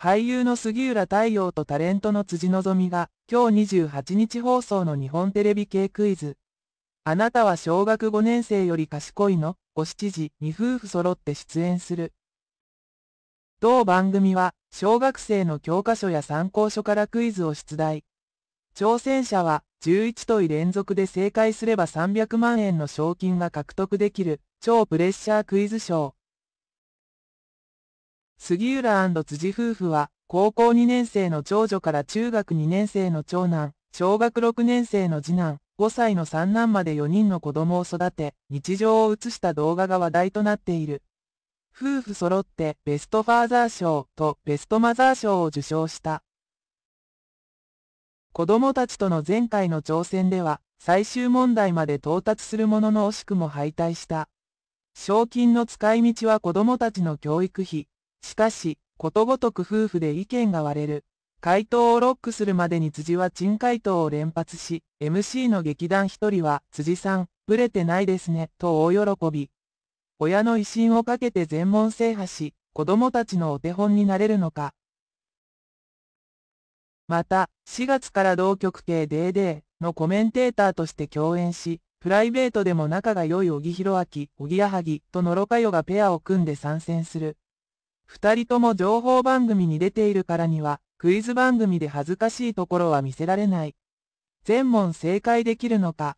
俳優の杉浦太陽とタレントの辻のぞみが、今日28日放送の日本テレビ系クイズ。あなたは小学5年生より賢いのを7時に夫婦揃って出演する。同番組は、小学生の教科書や参考書からクイズを出題。挑戦者は、11問連続で正解すれば300万円の賞金が獲得できる、超プレッシャークイズ賞。杉浦辻夫婦は、高校2年生の長女から中学2年生の長男、小学6年生の次男、5歳の三男まで4人の子供を育て、日常を映した動画が話題となっている。夫婦揃ってベストファーザー賞とベストマザー賞を受賞した。子供たちとの前回の挑戦では、最終問題まで到達するものの惜しくも敗退した。賞金の使い道は子供たちの教育費、しかし、ことごとく夫婦で意見が割れる。回答をロックするまでに辻は珍回答を連発し、MC の劇団一人は、辻さん、ブレてないですね、と大喜び。親の威信をかけて全問制覇し、子供たちのお手本になれるのか。また、4月から同局系デーデーのコメンテーターとして共演し、プライベートでも仲が良い小木弘明、小木矢作と野呂佳代がペアを組んで参戦する。二人とも情報番組に出ているからには、クイズ番組で恥ずかしいところは見せられない。全問正解できるのか、